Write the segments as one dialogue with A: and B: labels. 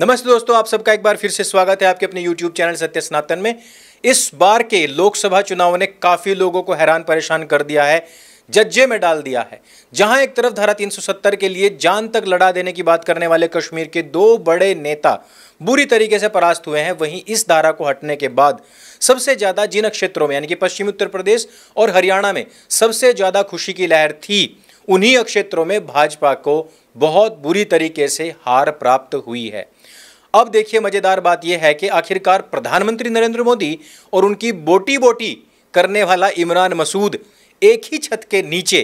A: नमस्ते दोस्तों आप सबका एक बार फिर से स्वागत है आपके अपने यूट्यूब चैनल सत्य सनातन में इस बार के लोकसभा चुनाव ने काफ़ी लोगों को हैरान परेशान कर दिया है जज्जे में डाल दिया है जहां एक तरफ धारा 370 के लिए जान तक लड़ा देने की बात करने वाले कश्मीर के दो बड़े नेता बुरी तरीके से परास्त हुए हैं वहीं इस धारा को हटने के बाद सबसे ज़्यादा जिन क्षेत्रों में यानी कि पश्चिमी उत्तर प्रदेश और हरियाणा में सबसे ज़्यादा खुशी की लहर थी उन्हीं क्षेत्रों में भाजपा को बहुत बुरी तरीके से हार प्राप्त हुई है अब देखिए मजेदार बात यह है कि आखिरकार प्रधानमंत्री नरेंद्र मोदी और उनकी बोटी बोटी करने वाला इमरान मसूद एक ही छत के नीचे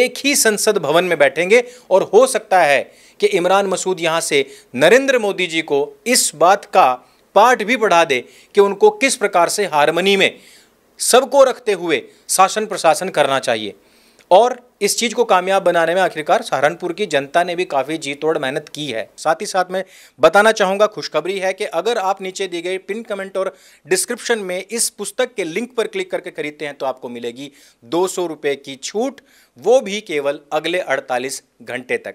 A: एक ही संसद भवन में बैठेंगे और हो सकता है कि इमरान मसूद यहाँ से नरेंद्र मोदी जी को इस बात का पाठ भी पढ़ा दे कि उनको किस प्रकार से हारमनी में सबको रखते हुए शासन प्रशासन करना चाहिए और इस चीज़ को कामयाब बनाने में आखिरकार सहारनपुर की जनता ने भी काफ़ी जी तोड़ मेहनत की है साथ ही साथ में बताना चाहूंगा खुशखबरी है कि अगर आप नीचे दिए गए पिन कमेंट और डिस्क्रिप्शन में इस पुस्तक के लिंक पर क्लिक करके खरीदते हैं तो आपको मिलेगी दो सौ की छूट वो भी केवल अगले 48 घंटे तक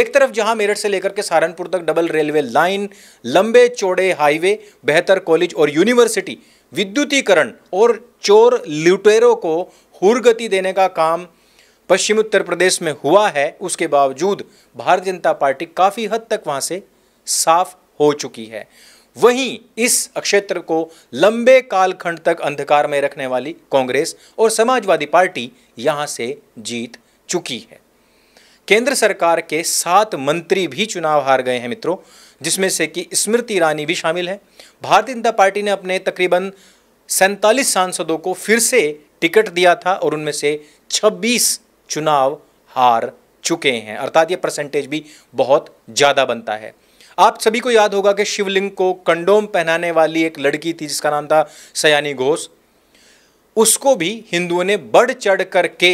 A: एक तरफ जहां मेरठ से लेकर के सहारनपुर तक डबल रेलवे लाइन लंबे चौड़े हाईवे बेहतर कॉलेज और यूनिवर्सिटी विद्युतीकरण और चोर लुटेरों को हुरगति देने का काम पश्चिम उत्तर प्रदेश में हुआ है उसके बावजूद भारतीय जनता पार्टी काफ़ी हद तक वहां से साफ हो चुकी है वहीं इस क्षेत्र को लंबे कालखंड तक अंधकार में रखने वाली कांग्रेस और समाजवादी पार्टी यहां से जीत चुकी है केंद्र सरकार के सात मंत्री भी चुनाव हार गए हैं मित्रों जिसमें से कि स्मृति ईरानी भी शामिल है भारतीय जनता पार्टी ने अपने तकरीबन सैंतालीस सांसदों को फिर से टिकट दिया था और उनमें से 26 चुनाव हार चुके हैं अर्थात ये परसेंटेज भी बहुत ज़्यादा बनता है आप सभी को याद होगा कि शिवलिंग को कंडोम पहनाने वाली एक लड़की थी जिसका नाम था सयानी घोष उसको भी हिंदुओं ने बढ़ चढ़ करके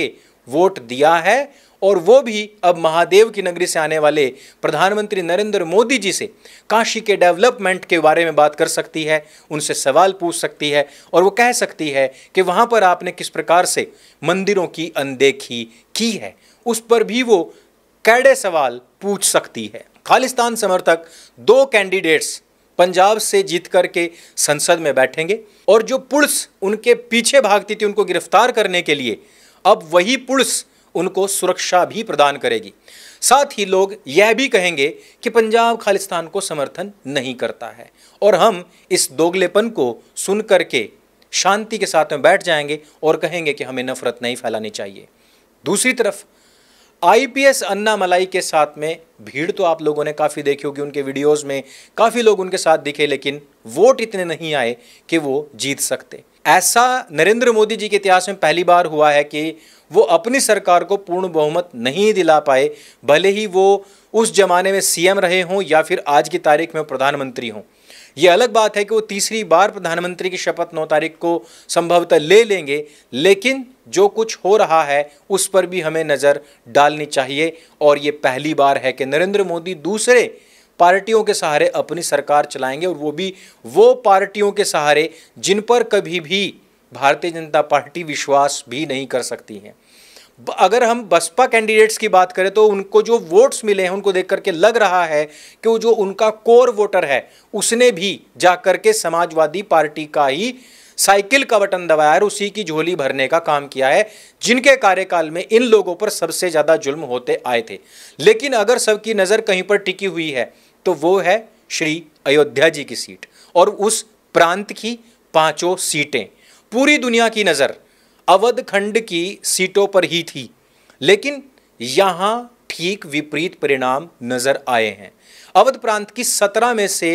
A: वोट दिया है और वो भी अब महादेव की नगरी से आने वाले प्रधानमंत्री नरेंद्र मोदी जी से काशी के डेवलपमेंट के बारे में बात कर सकती है उनसे सवाल पूछ सकती है और वो कह सकती है कि वहाँ पर आपने किस प्रकार से मंदिरों की अनदेखी की है उस पर भी वो कैडे सवाल पूछ सकती है खालिस्तान समर्थक दो कैंडिडेट्स पंजाब से जीत करके संसद में बैठेंगे और जो पुलिस उनके पीछे भागती थी उनको गिरफ्तार करने के लिए अब वही पुलिस उनको सुरक्षा भी प्रदान करेगी साथ ही लोग यह भी कहेंगे कि पंजाब खालिस्तान को समर्थन नहीं करता है और हम इस दोगलेपन को सुन करके शांति के साथ में बैठ जाएंगे और कहेंगे कि हमें नफरत नहीं फैलानी चाहिए दूसरी तरफ आईपीएस अन्ना मलाई के साथ में भीड़ तो आप लोगों ने काफ़ी देखी होगी उनके वीडियोस में काफ़ी लोग उनके साथ दिखे लेकिन वोट इतने नहीं आए कि वो जीत सकते ऐसा नरेंद्र मोदी जी के इतिहास में पहली बार हुआ है कि वो अपनी सरकार को पूर्ण बहुमत नहीं दिला पाए भले ही वो उस जमाने में सीएम रहे हों या फिर आज की तारीख में प्रधानमंत्री हों ये अलग बात है कि वो तीसरी बार प्रधानमंत्री की शपथ नौ तारीख को संभवतः ले लेंगे लेकिन जो कुछ हो रहा है उस पर भी हमें नज़र डालनी चाहिए और ये पहली बार है कि नरेंद्र मोदी दूसरे पार्टियों के सहारे अपनी सरकार चलाएंगे और वो भी वो पार्टियों के सहारे जिन पर कभी भी भारतीय जनता पार्टी विश्वास भी नहीं कर सकती है अगर हम बसपा कैंडिडेट्स की बात करें तो उनको जो वोट्स मिले हैं उनको देख करके लग रहा है कि वो जो उनका कोर वोटर है उसने भी जा के समाजवादी पार्टी का ही साइकिल का बटन दबाया और उसी की झोली भरने का काम किया है जिनके कार्यकाल में इन लोगों पर सबसे ज़्यादा जुल्म होते आए थे लेकिन अगर सबकी नज़र कहीं पर टिकी हुई है तो वो है श्री अयोध्या जी की सीट और उस प्रांत की पांचों सीटें पूरी दुनिया की नज़र अवध खंड की सीटों पर ही थी लेकिन यहाँ ठीक विपरीत परिणाम नज़र आए हैं अवध प्रांत की सत्रह में से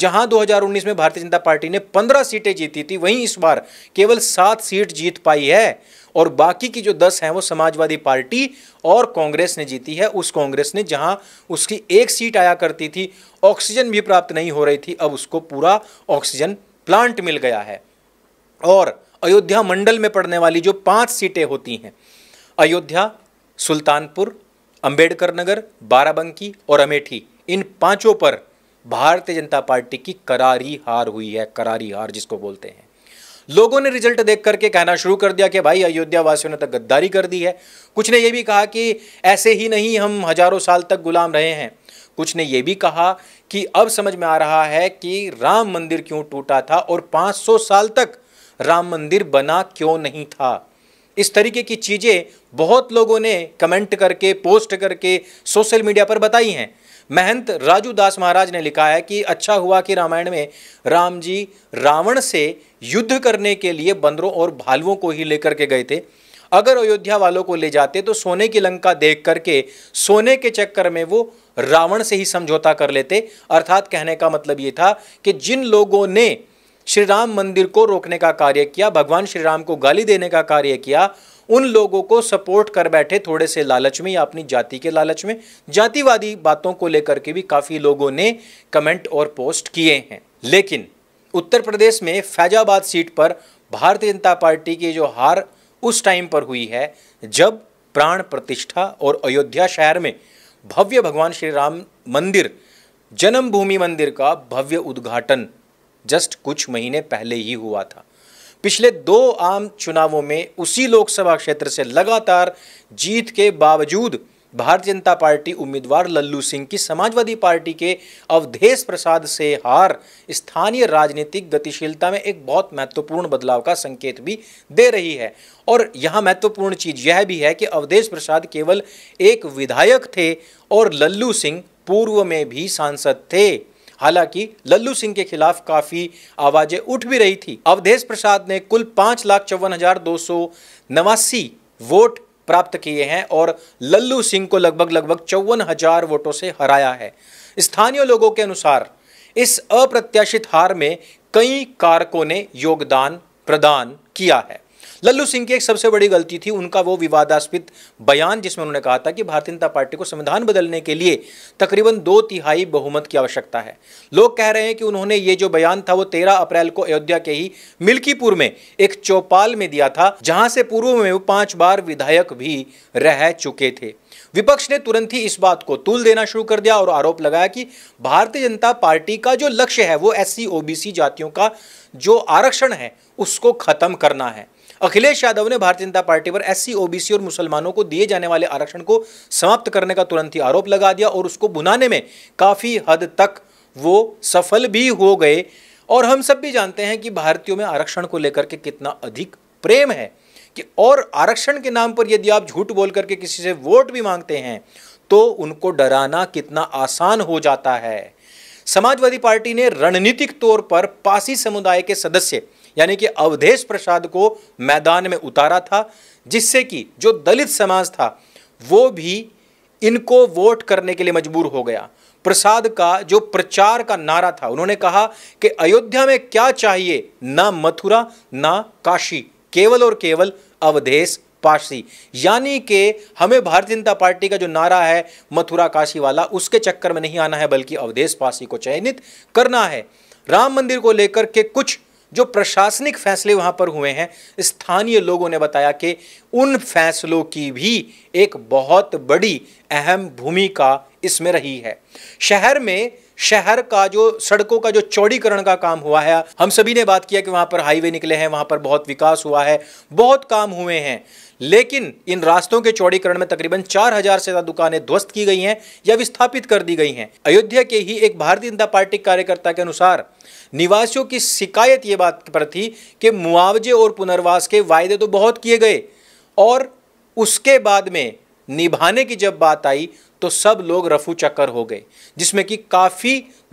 A: जहां 2019 में भारतीय जनता पार्टी ने पंद्रह सीटें जीती थी वहीं इस बार केवल सात सीट जीत पाई है और बाकी की जो दस हैं वो समाजवादी पार्टी और कांग्रेस ने जीती है उस कांग्रेस ने जहां उसकी एक सीट आया करती थी ऑक्सीजन भी प्राप्त नहीं हो रही थी अब उसको पूरा ऑक्सीजन प्लांट मिल गया है और अयोध्या मंडल में पड़ने वाली जो पांच सीटें होती हैं अयोध्या सुल्तानपुर अंबेडकर नगर बाराबंकी और अमेठी इन पांचों पर भारतीय जनता पार्टी की करारी हार हुई है करारी हार जिसको बोलते हैं लोगों ने रिजल्ट देख करके कहना शुरू कर दिया कि भाई अयोध्या वासियों ने तक तो गद्दारी कर दी है कुछ ने यह भी कहा कि ऐसे ही नहीं हम हजारों साल तक गुलाम रहे हैं कुछ ने यह भी कहा कि अब समझ में आ रहा है कि राम मंदिर क्यों टूटा था और 500 साल तक राम मंदिर बना क्यों नहीं था इस तरीके की चीज़ें बहुत लोगों ने कमेंट करके पोस्ट करके सोशल मीडिया पर बताई हैं महंत राजू दास महाराज ने लिखा है कि अच्छा हुआ कि रामायण में राम जी रावण से युद्ध करने के लिए बंदरों और भालुओं को ही लेकर के गए थे अगर अयोध्या वालों को ले जाते तो सोने की लंका देख करके सोने के चक्कर में वो रावण से ही समझौता कर लेते अर्थात कहने का मतलब ये था कि जिन लोगों ने श्री राम मंदिर को रोकने का कार्य किया भगवान श्री राम को गाली देने का कार्य किया उन लोगों को सपोर्ट कर बैठे थोड़े से लालच में या अपनी जाति के लालच में जातिवादी बातों को लेकर के भी काफ़ी लोगों ने कमेंट और पोस्ट किए हैं लेकिन उत्तर प्रदेश में फैजाबाद सीट पर भारतीय जनता पार्टी की जो हार उस टाइम पर हुई है जब प्राण प्रतिष्ठा और अयोध्या शहर में भव्य भगवान श्री राम मंदिर जन्मभूमि मंदिर का भव्य उद्घाटन जस्ट कुछ महीने पहले ही हुआ था पिछले दो आम चुनावों में उसी लोकसभा क्षेत्र से लगातार जीत के बावजूद भारतीय जनता पार्टी उम्मीदवार लल्लू सिंह की समाजवादी पार्टी के अवधेश प्रसाद से हार स्थानीय राजनीतिक गतिशीलता में एक बहुत महत्वपूर्ण बदलाव का संकेत भी दे रही है और यहाँ महत्वपूर्ण चीज़ यह भी है कि अवधेश प्रसाद केवल एक विधायक थे और लल्लू सिंह पूर्व में भी सांसद थे हालांकि लल्लू सिंह के खिलाफ काफी आवाजें उठ भी रही थी अवधेश प्रसाद ने कुल पांच लाख चौवन हजार दो सौ नवासी वोट प्राप्त किए हैं और लल्लू सिंह को लगभग लगभग चौवन हजार वोटों से हराया है स्थानीय लोगों के अनुसार इस अप्रत्याशित हार में कई कारकों ने योगदान प्रदान किया है लल्लू सिंह की एक सबसे बड़ी गलती थी उनका वो विवादास्पद बयान जिसमें उन्होंने कहा था कि भारतीय जनता पार्टी को संविधान बदलने के लिए तकरीबन दो तिहाई बहुमत की आवश्यकता है लोग कह रहे हैं कि उन्होंने ये जो बयान था वो तेरह अप्रैल को अयोध्या के ही मिल्कीपुर में एक चौपाल में दिया था जहां से पूर्व में वो पांच बार विधायक भी रह चुके थे विपक्ष ने तुरंत ही इस बात को तुल देना शुरू कर दिया और आरोप लगाया कि भारतीय जनता पार्टी का जो लक्ष्य है वो एस सी जातियों का जो आरक्षण है उसको खत्म करना है अखिलेश यादव ने भारतीय जनता पार्टी पर एससी ओबीसी और मुसलमानों को दिए जाने वाले आरक्षण को समाप्त करने का तुरंत ही आरोप लगा दिया और उसको बुनाने में काफ़ी हद तक वो सफल भी हो गए और हम सब भी जानते हैं कि भारतीयों में आरक्षण को लेकर के कितना अधिक प्रेम है कि और आरक्षण के नाम पर यदि आप झूठ बोल करके किसी से वोट भी मांगते हैं तो उनको डराना कितना आसान हो जाता है समाजवादी पार्टी ने रणनीतिक तौर पर पासी समुदाय के सदस्य यानी कि अवधेश प्रसाद को मैदान में उतारा था जिससे कि जो दलित समाज था वो भी इनको वोट करने के लिए मजबूर हो गया प्रसाद का जो प्रचार का नारा था उन्होंने कहा कि अयोध्या में क्या चाहिए ना मथुरा ना काशी केवल और केवल अवधेश पासी यानी कि हमें भारतीय जनता पार्टी का जो नारा है मथुरा काशी वाला उसके चक्कर में नहीं आना है बल्कि अवधेश पासी को चयनित करना है राम मंदिर को लेकर के कुछ जो प्रशासनिक फैसले वहाँ पर हुए हैं स्थानीय लोगों ने बताया कि उन फैसलों की भी एक बहुत बड़ी अहम भूमिका इसमें रही है शहर में शहर का जो सड़कों का जो चौड़ीकरण का काम हुआ है हम सभी ने बात किया कि वहाँ पर हाईवे निकले हैं वहाँ पर बहुत विकास हुआ है बहुत काम हुए हैं लेकिन इन रास्तों के चौड़ीकरण में तकरीबन 4000 से ज़्यादा दुकानें ध्वस्त की गई हैं या विस्थापित कर दी गई हैं अयोध्या के ही एक भारतीय जनता पार्टी कार्यकर्ता के अनुसार निवासियों की शिकायत ये बात पर थी कि मुआवजे और पुनर्वास के वायदे तो बहुत किए गए और उसके बाद में निभाने की जब बात आई तो सब लोग रफू चक्कर हो गए जिसमें कि काफ़ी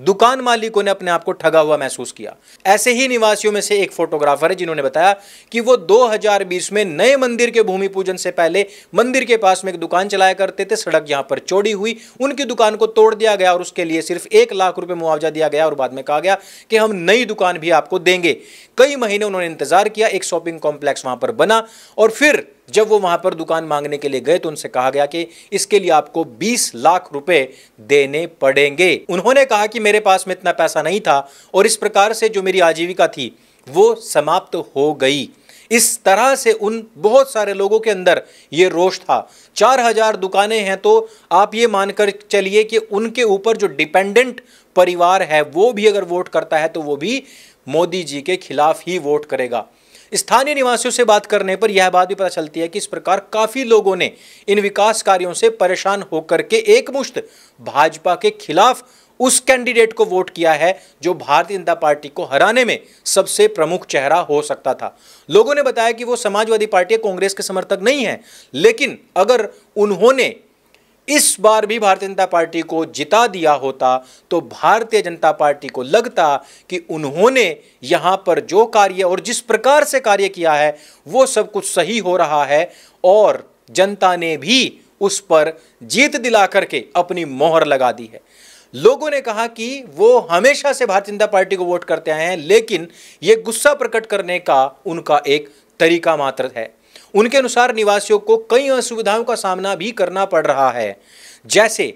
A: दुकान मालिकों ने अपने आप को ठगा हुआ महसूस किया ऐसे ही निवासियों में से एक फोटोग्राफर है जिन्होंने बताया कि वो 2020 में नए मंदिर के भूमि पूजन से पहले मंदिर के पास में एक दुकान चलाया करते थे सड़क यहां पर चोरी हुई उनकी दुकान को तोड़ दिया गया और उसके लिए सिर्फ एक लाख रुपए मुआवजा दिया गया और बाद में कहा गया कि हम नई दुकान भी आपको देंगे कई महीने उन्होंने इंतजार किया एक शॉपिंग कॉम्प्लेक्स वहां पर बना और फिर जब वो वहाँ पर दुकान मांगने के लिए गए तो उनसे कहा गया कि इसके लिए आपको 20 लाख रुपए देने पड़ेंगे उन्होंने कहा कि मेरे पास में इतना पैसा नहीं था और इस प्रकार से जो मेरी आजीविका थी वो समाप्त हो गई इस तरह से उन बहुत सारे लोगों के अंदर ये रोष था चार हजार दुकानें हैं तो आप ये मानकर चलिए कि उनके ऊपर जो डिपेंडेंट परिवार है वो भी अगर वोट करता है तो वो भी मोदी जी के खिलाफ ही वोट करेगा स्थानीय निवासियों से बात करने पर यह बात भी पता चलती है कि इस प्रकार काफी लोगों ने इन विकास कार्यों से परेशान होकर के एकमुश्त भाजपा के खिलाफ उस कैंडिडेट को वोट किया है जो भारतीय जनता पार्टी को हराने में सबसे प्रमुख चेहरा हो सकता था लोगों ने बताया कि वो समाजवादी पार्टी कांग्रेस के समर्थक नहीं है लेकिन अगर उन्होंने इस बार भी भारतीय जनता पार्टी को जिता दिया होता तो भारतीय जनता पार्टी को लगता कि उन्होंने यहाँ पर जो कार्य और जिस प्रकार से कार्य किया है वो सब कुछ सही हो रहा है और जनता ने भी उस पर जीत दिला करके अपनी मोहर लगा दी है लोगों ने कहा कि वो हमेशा से भारतीय जनता पार्टी को वोट करते आए हैं लेकिन ये गुस्सा प्रकट करने का उनका एक तरीका मात्र है उनके अनुसार निवासियों को कई असुविधाओं का सामना भी करना पड़ रहा है जैसे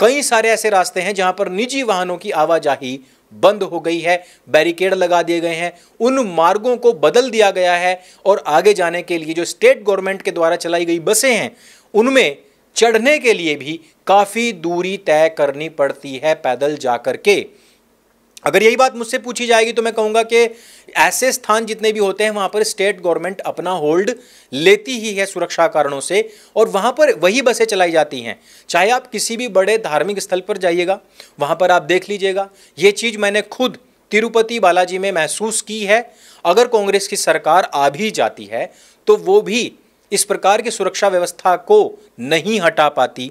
A: कई सारे ऐसे रास्ते हैं जहां पर निजी वाहनों की आवाजाही बंद हो गई है बैरिकेड लगा दिए गए हैं उन मार्गों को बदल दिया गया है और आगे जाने के लिए जो स्टेट गवर्नमेंट के द्वारा चलाई गई बसें हैं उनमें चढ़ने के लिए भी काफ़ी दूरी तय करनी पड़ती है पैदल जा कर के अगर यही बात मुझसे पूछी जाएगी तो मैं कहूंगा कि ऐसे स्थान जितने भी होते हैं वहां पर स्टेट गवर्नमेंट अपना होल्ड लेती ही है सुरक्षा कारणों से और वहां पर वही बसें चलाई जाती हैं चाहे आप किसी भी बड़े धार्मिक स्थल पर जाइएगा वहां पर आप देख लीजिएगा ये चीज़ मैंने खुद तिरुपति बालाजी में महसूस की है अगर कांग्रेस की सरकार आ भी जाती है तो वो भी इस प्रकार की सुरक्षा व्यवस्था को नहीं हटा पाती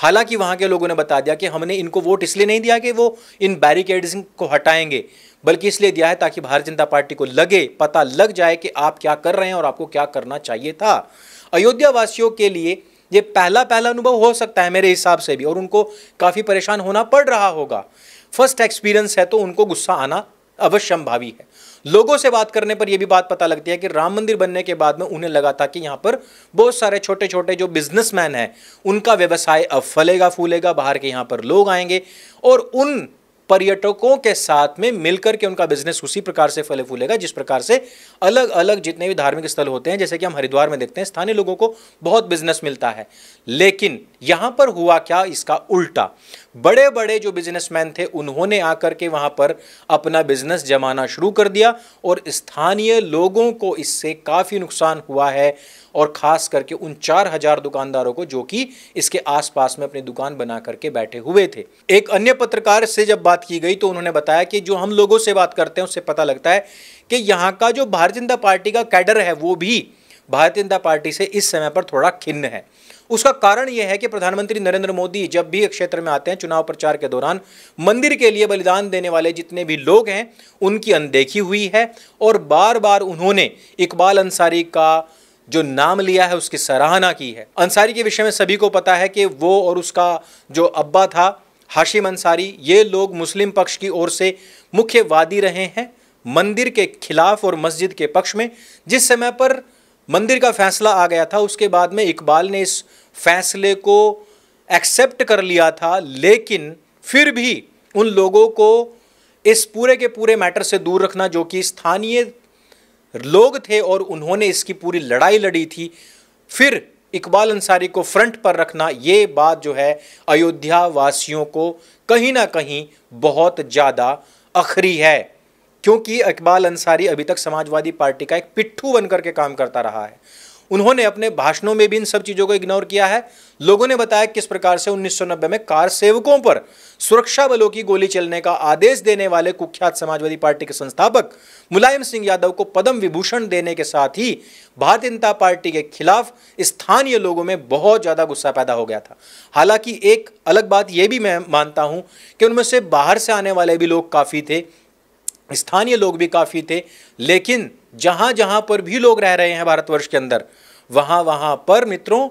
A: हालांकि वहां के लोगों ने बता दिया कि हमने इनको वोट इसलिए नहीं दिया कि वो इन बैरिकेड्स को हटाएंगे बल्कि इसलिए दिया है ताकि भारतीय जनता पार्टी को लगे पता लग जाए कि आप क्या कर रहे हैं और आपको क्या करना चाहिए था अयोध्या वासियों के लिए ये पहला पहला अनुभव हो सकता है मेरे हिसाब से भी और उनको काफ़ी परेशान होना पड़ रहा होगा फर्स्ट एक्सपीरियंस है तो उनको गुस्सा आना अवश्यंभावी है लोगों से बात करने पर यह भी बात पता लगती है कि राम मंदिर बनने के बाद में उन्हें लगा था कि यहां पर बहुत सारे छोटे छोटे जो बिजनेसमैन हैं उनका व्यवसाय अब फलेगा फूलेगा बाहर के यहां पर लोग आएंगे और उन पर्यटकों के साथ में मिलकर के उनका बिजनेस उसी प्रकार से फले फूलेगा जिस प्रकार से अलग अलग जितने भी धार्मिक स्थल होते हैं जैसे कि हम हरिद्वार में देखते हैं स्थानीय लोगों को बहुत बिजनेस मिलता है लेकिन यहां पर हुआ क्या इसका उल्टा बड़े बड़े जो बिजनेसमैन थे उन्होंने आकर के वहां पर अपना बिजनेस जमाना शुरू कर दिया और स्थानीय लोगों को इससे काफ़ी नुकसान हुआ है और ख़ास करके उन चार हजार दुकानदारों को जो कि इसके आसपास में अपनी दुकान बना करके बैठे हुए थे एक अन्य पत्रकार से जब बात की गई तो उन्होंने बताया कि जो हम लोगों से बात करते हैं उससे पता लगता है कि यहाँ का जो भारतीय जनता पार्टी का कैडर है वो भी भारतीय जनता पार्टी से इस समय पर थोड़ा खिन्न है उसका कारण यह है कि प्रधानमंत्री नरेंद्र मोदी जब भी क्षेत्र में आते हैं चुनाव प्रचार के दौरान मंदिर के लिए बलिदान देने वाले जितने भी लोग हैं उनकी अनदेखी हुई है और बार बार उन्होंने इकबाल अंसारी का जो नाम लिया है उसकी सराहना की है अंसारी के विषय में सभी को पता है कि वो और उसका जो अब्बा था हाशिम अंसारी ये लोग मुस्लिम पक्ष की ओर से मुख्य वादी रहे हैं मंदिर के खिलाफ और मस्जिद के पक्ष में जिस समय पर मंदिर का फैसला आ गया था उसके बाद में इकबाल ने इस फैसले को एक्सेप्ट कर लिया था लेकिन फिर भी उन लोगों को इस पूरे के पूरे मैटर से दूर रखना जो कि स्थानीय लोग थे और उन्होंने इसकी पूरी लड़ाई लड़ी थी फिर इकबाल अंसारी को फ्रंट पर रखना ये बात जो है अयोध्या वासियों को कहीं ना कहीं बहुत ज़्यादा अखरी है क्योंकि इकबाल अंसारी अभी तक समाजवादी पार्टी का एक पिट्ठू बनकर के काम करता रहा है उन्होंने अपने भाषणों में भी इन सब चीज़ों को इग्नोर किया है लोगों ने बताया किस प्रकार से 1990 में कार सेवकों पर सुरक्षा बलों की गोली चलने का आदेश देने वाले कुख्यात समाजवादी पार्टी के संस्थापक मुलायम सिंह यादव को पद्म विभूषण देने के साथ ही भारतीय जनता पार्टी के खिलाफ स्थानीय लोगों में बहुत ज़्यादा गुस्सा पैदा हो गया था हालांकि एक अलग बात यह भी मैं मानता हूं कि उनमें से बाहर से आने वाले भी लोग काफ़ी थे स्थानीय लोग भी काफ़ी थे लेकिन जहां जहां पर भी लोग रह रहे हैं भारतवर्ष के अंदर वहां वहां पर मित्रों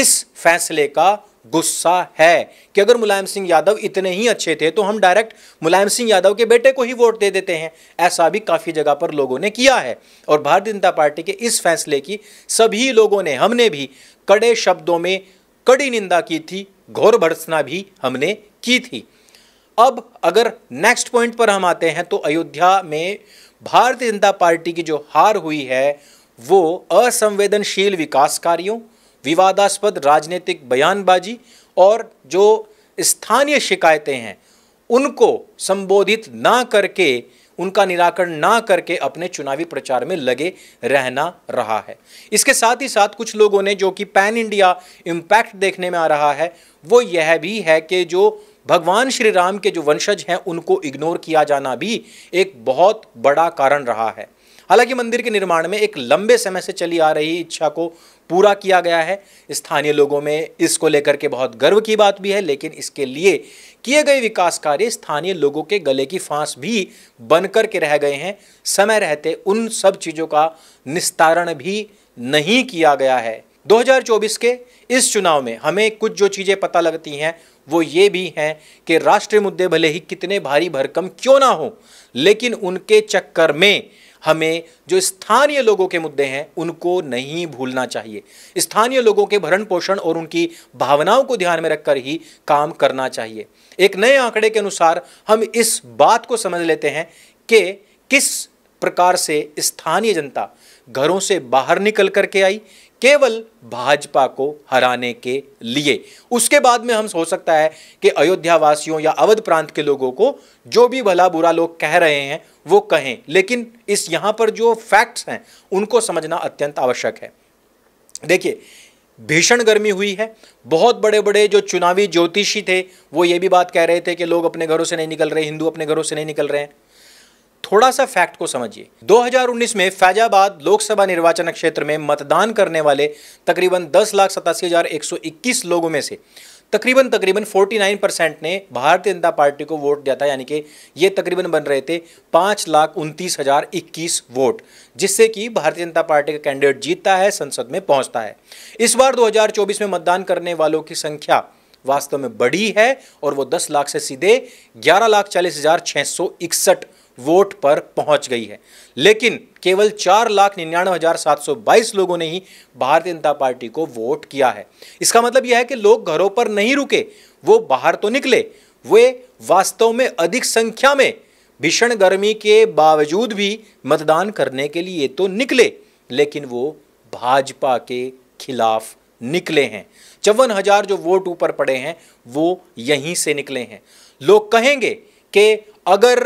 A: इस फैसले का गुस्सा है कि अगर मुलायम सिंह यादव इतने ही अच्छे थे तो हम डायरेक्ट मुलायम सिंह यादव के बेटे को ही वोट दे देते हैं ऐसा भी काफ़ी जगह पर लोगों ने किया है और भारतीय जनता पार्टी के इस फैसले की सभी लोगों ने हमने भी कड़े शब्दों में कड़ी निंदा की थी घोर भर्सना भी हमने की थी अब अगर नेक्स्ट पॉइंट पर हम आते हैं तो अयोध्या में भारतीय जनता पार्टी की जो हार हुई है वो असंवेदनशील विकास कार्यों विवादास्पद राजनीतिक बयानबाजी और जो स्थानीय शिकायतें हैं उनको संबोधित ना करके उनका निराकरण ना करके अपने चुनावी प्रचार में लगे रहना रहा है इसके साथ ही साथ कुछ लोगों ने जो कि पैन इंडिया इम्पैक्ट देखने में आ रहा है वो यह भी है कि जो भगवान श्री राम के जो वंशज हैं उनको इग्नोर किया जाना भी एक बहुत बड़ा कारण रहा है हालांकि मंदिर के निर्माण में एक लंबे समय से चली आ रही इच्छा को पूरा किया गया है स्थानीय लोगों में इसको लेकर के बहुत गर्व की बात भी है लेकिन इसके लिए किए गए विकास कार्य स्थानीय लोगों के गले की फांस भी बन कर के रह गए हैं समय रहते उन सब चीज़ों का निस्तारण भी नहीं किया गया है 2024 के इस चुनाव में हमें कुछ जो चीज़ें पता लगती हैं वो ये भी हैं कि राष्ट्रीय मुद्दे भले ही कितने भारी भरकम क्यों ना हो लेकिन उनके चक्कर में हमें जो स्थानीय लोगों के मुद्दे हैं उनको नहीं भूलना चाहिए स्थानीय लोगों के भरण पोषण और उनकी भावनाओं को ध्यान में रखकर ही काम करना चाहिए एक नए आंकड़े के अनुसार हम इस बात को समझ लेते हैं कि किस प्रकार से स्थानीय जनता घरों से बाहर निकल करके आई केवल भाजपा को हराने के लिए उसके बाद में हम हो सकता है कि अयोध्या वासियों या अवध प्रांत के लोगों को जो भी भला बुरा लोग कह रहे हैं वो कहें लेकिन इस यहां पर जो फैक्ट्स हैं उनको समझना अत्यंत आवश्यक है देखिए भीषण गर्मी हुई है बहुत बड़े बड़े जो चुनावी ज्योतिषी थे वो ये भी बात कह रहे थे कि लोग अपने घरों से नहीं निकल रहे हिंदू अपने घरों से नहीं निकल रहे हैं थोड़ा सा फैक्ट को समझिए 2019 में फैजाबाद लोकसभा निर्वाचन क्षेत्र में मतदान करने वाले तकरीबन दस लाख सतासी हजार एक सौ इक्कीस लोगों में से तकरीबन तकरीबन 49 परसेंट ने भारतीय जनता पार्टी को वोट दिया था यानी कि ये तकरीबन बन रहे थे पाँच लाख उनतीस हज़ार इक्कीस वोट जिससे कि भारतीय जनता पार्टी का कैंडिडेट जीतता है संसद में पहुंचता है इस बार 2024 में मतदान करने वालों की संख्या वास्तव में बढ़ी है और वो 10 लाख से सीधे ग्यारह लाख चालीस हज़ार छः सौ इकसठ वोट पर पहुंच गई है लेकिन केवल चार लाख निन्यानवे हज़ार सात सौ बाईस लोगों ने ही भारतीय जनता पार्टी को वोट किया है इसका मतलब यह है कि लोग घरों पर नहीं रुके वो बाहर तो निकले वे वास्तव में अधिक संख्या में भीषण गर्मी के बावजूद भी मतदान करने के लिए तो निकले लेकिन वो भाजपा के खिलाफ निकले हैं चौवन हजार जो वोट ऊपर पड़े हैं वो यहीं से निकले हैं लोग कहेंगे कि अगर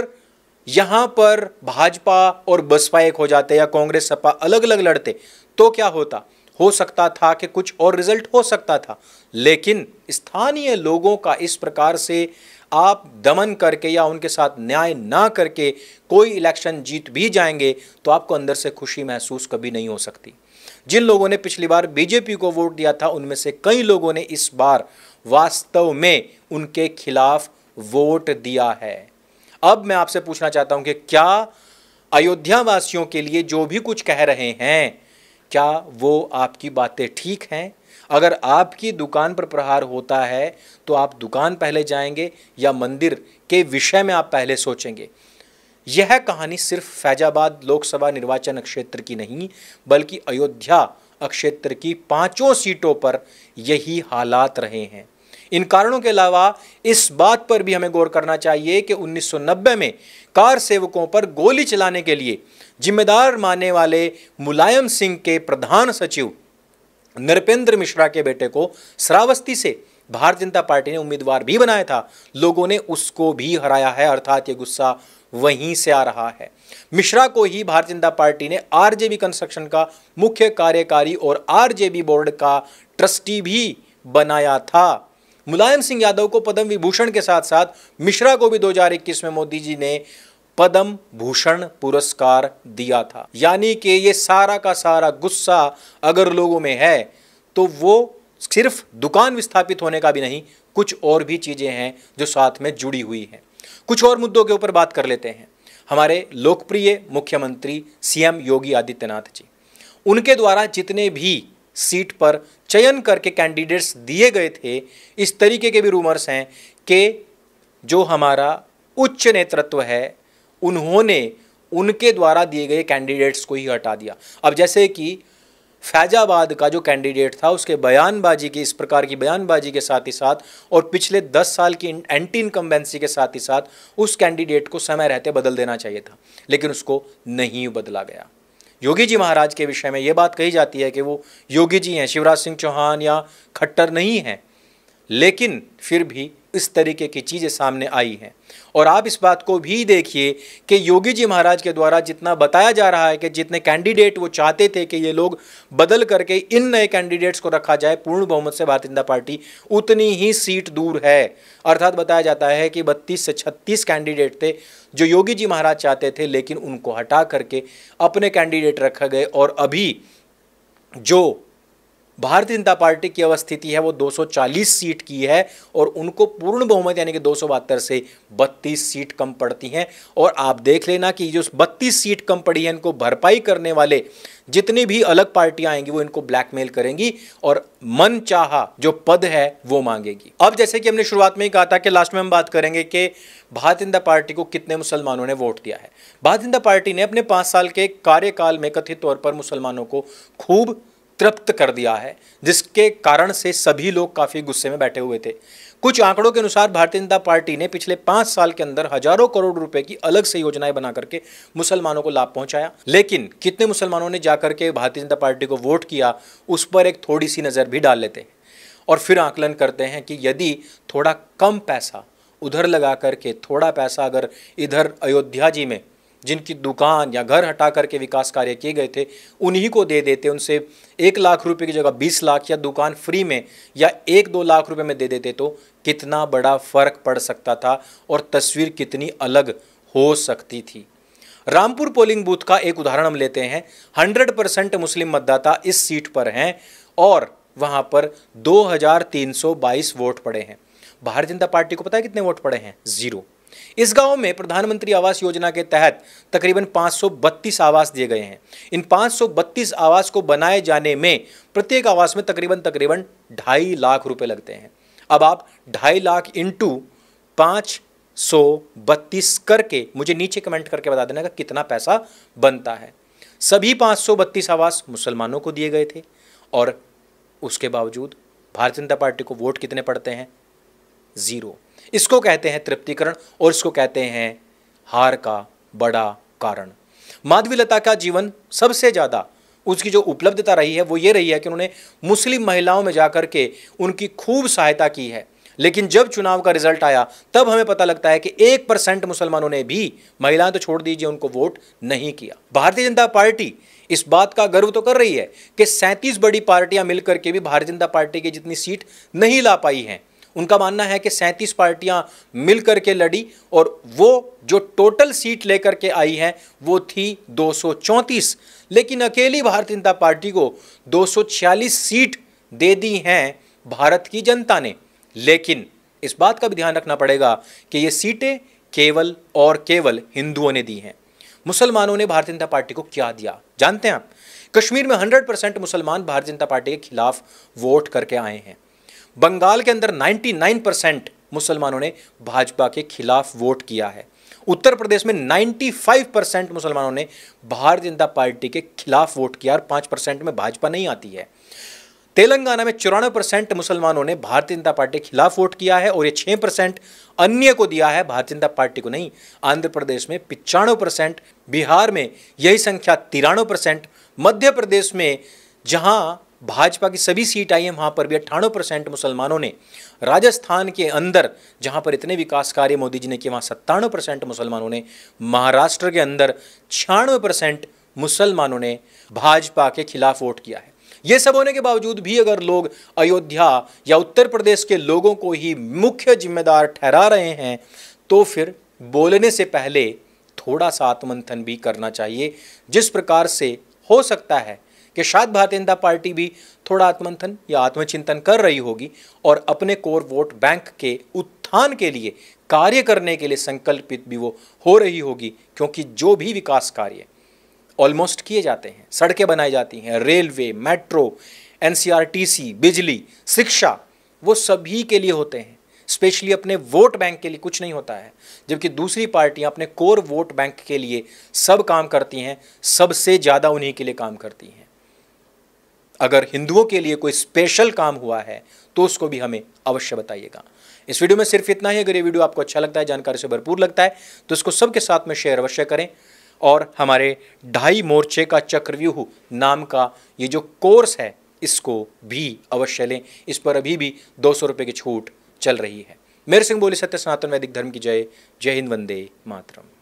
A: यहां पर भाजपा और बसपा एक हो जाते या कांग्रेस सपा अलग अलग लड़ते तो क्या होता हो सकता था कि कुछ और रिजल्ट हो सकता था लेकिन स्थानीय लोगों का इस प्रकार से आप दमन करके या उनके साथ न्याय ना करके कोई इलेक्शन जीत भी जाएंगे तो आपको अंदर से खुशी महसूस कभी नहीं हो सकती जिन लोगों ने पिछली बार बीजेपी को वोट दिया था उनमें से कई लोगों ने इस बार वास्तव में उनके खिलाफ वोट दिया है अब मैं आपसे पूछना चाहता हूं कि क्या अयोध्या वासियों के लिए जो भी कुछ कह रहे हैं क्या वो आपकी बातें ठीक हैं अगर आपकी दुकान पर प्रहार होता है तो आप दुकान पहले जाएंगे या मंदिर के विषय में आप पहले सोचेंगे यह कहानी सिर्फ फैजाबाद लोकसभा निर्वाचन क्षेत्र की नहीं बल्कि अयोध्या क्षेत्र की पांचों सीटों पर यही हालात रहे हैं इन कारणों के अलावा इस बात पर भी हमें गौर करना चाहिए कि 1990 में कार सेवकों पर गोली चलाने के लिए जिम्मेदार मानने वाले मुलायम सिंह के प्रधान सचिव नरपेंद्र मिश्रा के बेटे को श्रावस्ती से भारतीय जनता पार्टी ने उम्मीदवार भी बनाया था लोगों ने उसको भी हराया है अर्थात ये गुस्सा वहीं से आ रहा है मिश्रा को ही भारतीय जनता पार्टी ने आरजेबी कंस्ट्रक्शन का मुख्य कार्यकारी और आरजेबी बोर्ड का ट्रस्टी भी बनाया था मुलायम सिंह यादव को पद्म विभूषण के साथ साथ मिश्रा को भी 2021 में मोदी जी ने पद्म भूषण पुरस्कार दिया था यानी कि ये सारा का सारा गुस्सा अगर लोगों में है तो वो सिर्फ दुकान विस्थापित होने का भी नहीं कुछ और भी चीज़ें हैं जो साथ में जुड़ी हुई हैं कुछ और मुद्दों के ऊपर बात कर लेते हैं हमारे लोकप्रिय मुख्यमंत्री सीएम योगी आदित्यनाथ जी उनके द्वारा जितने भी सीट पर चयन करके कैंडिडेट्स दिए गए थे इस तरीके के भी रूमर्स हैं कि जो हमारा उच्च नेतृत्व है उन्होंने उनके द्वारा दिए गए कैंडिडेट्स को ही हटा दिया अब जैसे कि फैजाबाद का जो कैंडिडेट था उसके बयानबाजी की इस प्रकार की बयानबाजी के साथ ही साथ और पिछले दस साल की एंटी इनकम्बेंसी के साथ ही साथ उस कैंडिडेट को समय रहते बदल देना चाहिए था लेकिन उसको नहीं बदला गया योगी जी महाराज के विषय में ये बात कही जाती है कि वो योगी जी हैं शिवराज सिंह चौहान या खट्टर नहीं हैं लेकिन फिर भी इस तरीके की चीज़ें सामने आई हैं और आप इस बात को भी देखिए कि योगी जी महाराज के द्वारा जितना बताया जा रहा है कि जितने कैंडिडेट वो चाहते थे कि ये लोग बदल करके इन नए कैंडिडेट्स को रखा जाए पूर्ण बहुमत से भारतीय जनता पार्टी उतनी ही सीट दूर है अर्थात बताया जाता है कि बत्तीस से छत्तीस कैंडिडेट थे जो योगी जी महाराज चाहते थे लेकिन उनको हटा करके अपने कैंडिडेट रखे गए और अभी जो भारतीय जनता पार्टी की अवस्थिति है वो 240 सीट की है और उनको पूर्ण बहुमत यानी कि दो से 32 सीट कम पड़ती हैं और आप देख लेना कि जो 32 सीट कम पड़ी है इनको भरपाई करने वाले जितनी भी अलग पार्टियां आएंगी वो इनको ब्लैकमेल करेंगी और मन चाह जो पद है वो मांगेगी अब जैसे कि हमने शुरुआत में ही कहा था कि लास्ट में हम बात करेंगे कि भारतीय जनता पार्टी को कितने मुसलमानों ने वोट दिया है भारतीय जनता पार्टी ने अपने पांच साल के कार्यकाल में कथित तौर पर मुसलमानों को खूब तृप्त कर दिया है जिसके कारण से सभी लोग काफ़ी गुस्से में बैठे हुए थे कुछ आंकड़ों के अनुसार भारतीय जनता पार्टी ने पिछले पाँच साल के अंदर हजारों करोड़ रुपए की अलग से योजनाएं बना करके मुसलमानों को लाभ पहुंचाया लेकिन कितने मुसलमानों ने जाकर के भारतीय जनता पार्टी को वोट किया उस पर एक थोड़ी सी नज़र भी डाल लेते हैं और फिर आकलन करते हैं कि यदि थोड़ा कम पैसा उधर लगा करके थोड़ा पैसा अगर इधर अयोध्या जी में जिनकी दुकान या घर हटा करके विकास कार्य किए गए थे उन्हीं को दे देते उनसे एक लाख रुपए की जगह बीस लाख या दुकान फ्री में या एक दो लाख रुपए में दे देते तो कितना बड़ा फर्क पड़ सकता था और तस्वीर कितनी अलग हो सकती थी रामपुर पोलिंग बूथ का एक उदाहरण हम लेते हैं हंड्रेड परसेंट मुस्लिम मतदाता इस सीट पर हैं और वहां पर 2322 वोट पड़े हैं भारतीय जनता पार्टी को पता है कितने वोट पड़े हैं जीरो इस गांव में प्रधानमंत्री आवास योजना के तहत तकरीबन 532 आवास दिए गए हैं इन 532 आवास को बनाए जाने में प्रत्येक आवास में तकरीबन तकरीबन ढाई लाख रुपए लगते हैं अब आप ढाई लाख इंटू पाँच सौ बत्तीस करके मुझे नीचे कमेंट करके बता देना का कितना पैसा बनता है सभी बत्तीस आवास मुसलमानों को दिए गए थे और उसके बावजूद भारतीय जनता पार्टी को वोट कितने पड़ते हैं ज़ीरो इसको कहते हैं तृप्तिकरण और इसको कहते हैं हार का बड़ा कारण माधवी लता का जीवन सबसे ज़्यादा उसकी जो उपलब्धता रही है वो ये रही है कि उन्होंने मुस्लिम महिलाओं में जाकर के उनकी खूब सहायता की है लेकिन जब चुनाव का रिजल्ट आया तब हमें पता लगता है कि एक परसेंट मुसलमानों ने भी महिलाएं तो छोड़ दीजिए उनको वोट नहीं किया भारतीय जनता पार्टी इस बात का गर्व तो कर रही है कि सैंतीस बड़ी पार्टियां मिलकर के भी भारतीय जनता पार्टी की जितनी सीट नहीं ला पाई हैं उनका मानना है कि सैंतीस पार्टियां मिल करके के लड़ी और वो जो टोटल सीट लेकर के आई हैं वो थी 234 लेकिन अकेली भारतीय जनता पार्टी को 246 सीट दे दी हैं भारत की जनता ने लेकिन इस बात का भी ध्यान रखना पड़ेगा कि ये सीटें केवल और केवल हिंदुओं ने दी हैं मुसलमानों ने भारतीय जनता पार्टी को क्या दिया जानते हैं आप कश्मीर में 100 परसेंट मुसलमान भारतीय जनता पार्टी के खिलाफ वोट करके आए हैं बंगाल के अंदर 99 परसेंट मुसलमानों ने भाजपा के खिलाफ वोट किया है उत्तर प्रदेश में 95 परसेंट मुसलमानों ने भारतीय जनता पार्टी के खिलाफ वोट किया और पांच परसेंट में भाजपा नहीं आती है तेलंगाना में चौरानवे परसेंट मुसलमानों ने भारतीय जनता पार्टी के खिलाफ वोट किया है और ये छह परसेंट अन्य को दिया है भारतीय जनता पार्टी को नहीं आंध्र प्रदेश में पिचानवे परसेंट बिहार में यही संख्या तिरानवे परसेंट मध्य प्रदेश में जहां भाजपा की सभी सीट आई हैं वहाँ पर भी अट्ठानवे परसेंट मुसलमानों ने राजस्थान के अंदर जहाँ पर इतने विकास कार्य मोदी जी ने किए वहाँ सत्तानवे परसेंट मुसलमानों ने महाराष्ट्र के अंदर छियानवे परसेंट मुसलमानों ने भाजपा के खिलाफ वोट किया है ये सब होने के बावजूद भी अगर लोग अयोध्या या उत्तर प्रदेश के लोगों को ही मुख्य जिम्मेदार ठहरा रहे हैं तो फिर बोलने से पहले थोड़ा सा आत्मंथन भी करना चाहिए जिस प्रकार से हो सकता है कि शायद भारतीय जनता पार्टी भी थोड़ा आत्मंथन या आत्मचिंतन कर रही होगी और अपने कोर वोट बैंक के उत्थान के लिए कार्य करने के लिए संकल्पित भी वो हो रही होगी क्योंकि जो भी विकास कार्य ऑलमोस्ट किए जाते हैं सड़कें बनाई जाती हैं रेलवे मेट्रो एन बिजली शिक्षा वो सभी के लिए होते हैं स्पेशली अपने वोट बैंक के लिए कुछ नहीं होता है जबकि दूसरी पार्टियां अपने कोर वोट बैंक के लिए सब काम करती हैं सबसे ज़्यादा उन्हीं के लिए काम करती हैं अगर हिंदुओं के लिए कोई स्पेशल काम हुआ है तो उसको भी हमें अवश्य बताइएगा इस वीडियो में सिर्फ इतना ही अगर ये वीडियो आपको अच्छा लगता है जानकारी से भरपूर लगता है तो इसको सबके साथ में शेयर अवश्य करें और हमारे ढाई मोर्चे का चक्रव्यूह नाम का ये जो कोर्स है इसको भी अवश्य लें इस पर अभी भी दो सौ रुपये की छूट चल रही है मेरे सिंह बोली सत्य सनातन वैदिक धर्म की जय जय हिंद वंदे मातरम